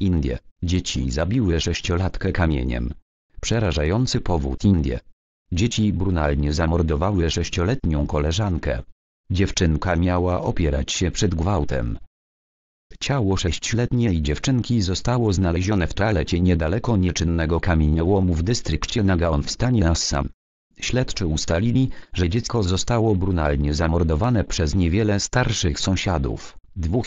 Indie. Dzieci zabiły sześciolatkę kamieniem. Przerażający powód Indie. Dzieci brunalnie zamordowały sześcioletnią koleżankę. Dziewczynka miała opierać się przed gwałtem. Ciało sześcioletniej dziewczynki zostało znalezione w toalecie niedaleko nieczynnego kamieniołomu w dystrykcie Nagaon w stanie Assam. Śledczy ustalili, że dziecko zostało brunalnie zamordowane przez niewiele starszych sąsiadów. Dwóch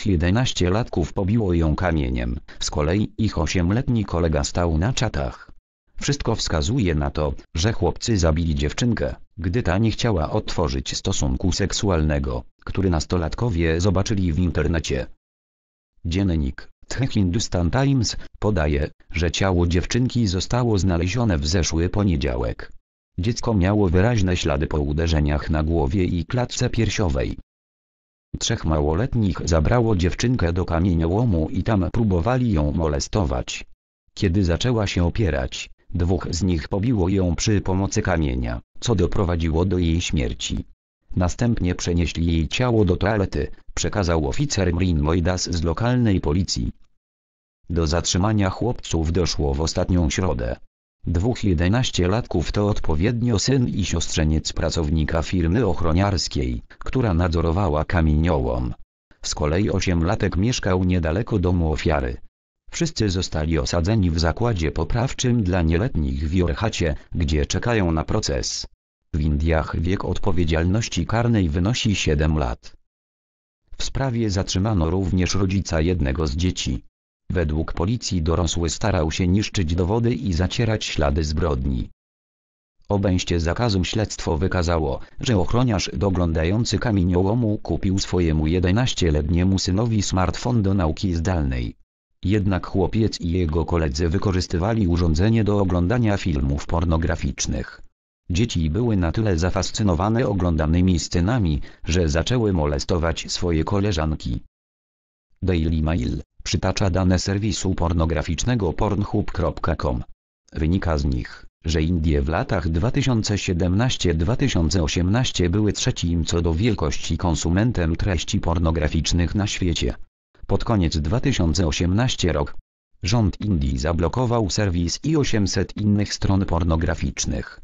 latków pobiło ją kamieniem, z kolei ich osiemletni kolega stał na czatach. Wszystko wskazuje na to, że chłopcy zabili dziewczynkę, gdy ta nie chciała otworzyć stosunku seksualnego, który nastolatkowie zobaczyli w internecie. Dziennik The Hindustan Times podaje, że ciało dziewczynki zostało znalezione w zeszły poniedziałek. Dziecko miało wyraźne ślady po uderzeniach na głowie i klatce piersiowej. Trzech małoletnich zabrało dziewczynkę do kamieniołomu i tam próbowali ją molestować. Kiedy zaczęła się opierać, dwóch z nich pobiło ją przy pomocy kamienia, co doprowadziło do jej śmierci. Następnie przenieśli jej ciało do toalety, przekazał oficer Mrin Moidas z lokalnej policji. Do zatrzymania chłopców doszło w ostatnią środę. Dwóch latków to odpowiednio syn i siostrzeniec pracownika firmy ochroniarskiej, która nadzorowała kamieniołom. Z kolei osiemlatek mieszkał niedaleko domu ofiary. Wszyscy zostali osadzeni w zakładzie poprawczym dla nieletnich w Jorhacie, gdzie czekają na proces. W Indiach wiek odpowiedzialności karnej wynosi 7 lat. W sprawie zatrzymano również rodzica jednego z dzieci. Według policji dorosły starał się niszczyć dowody i zacierać ślady zbrodni. Obejście zakazu śledztwo wykazało, że ochroniarz doglądający kamieniołomu kupił swojemu 11-letniemu synowi smartfon do nauki zdalnej. Jednak chłopiec i jego koledzy wykorzystywali urządzenie do oglądania filmów pornograficznych. Dzieci były na tyle zafascynowane oglądanymi scenami, że zaczęły molestować swoje koleżanki. Daily Mail Przytacza dane serwisu pornograficznego Pornhub.com. Wynika z nich, że Indie w latach 2017-2018 były trzecim co do wielkości konsumentem treści pornograficznych na świecie. Pod koniec 2018 rok rząd Indii zablokował serwis i 800 innych stron pornograficznych.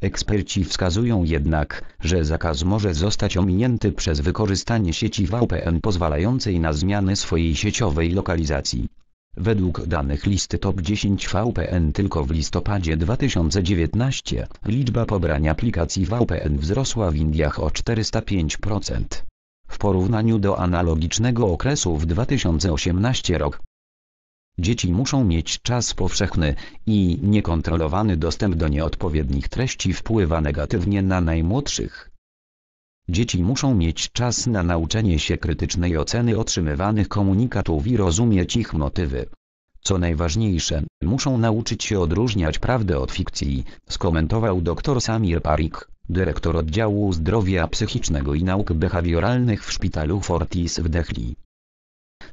Eksperci wskazują jednak, że zakaz może zostać ominięty przez wykorzystanie sieci VPN pozwalającej na zmianę swojej sieciowej lokalizacji. Według danych listy Top 10 VPN tylko w listopadzie 2019 liczba pobrań aplikacji VPN wzrosła w Indiach o 405%. W porównaniu do analogicznego okresu w 2018 rok Dzieci muszą mieć czas powszechny i niekontrolowany dostęp do nieodpowiednich treści wpływa negatywnie na najmłodszych. Dzieci muszą mieć czas na nauczenie się krytycznej oceny otrzymywanych komunikatów i rozumieć ich motywy. Co najważniejsze, muszą nauczyć się odróżniać prawdę od fikcji, skomentował dr Samir Parik, dyrektor oddziału zdrowia psychicznego i nauk behawioralnych w szpitalu Fortis w Dehli.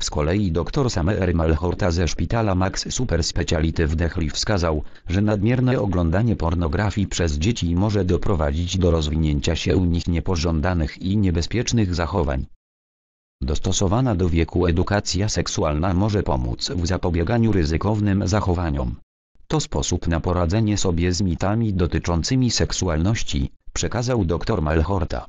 Z kolei dr Samer Malhorta ze szpitala Max Super Speciality w Dehli wskazał, że nadmierne oglądanie pornografii przez dzieci może doprowadzić do rozwinięcia się u nich niepożądanych i niebezpiecznych zachowań. Dostosowana do wieku edukacja seksualna może pomóc w zapobieganiu ryzykownym zachowaniom. To sposób na poradzenie sobie z mitami dotyczącymi seksualności, przekazał dr Malhorta.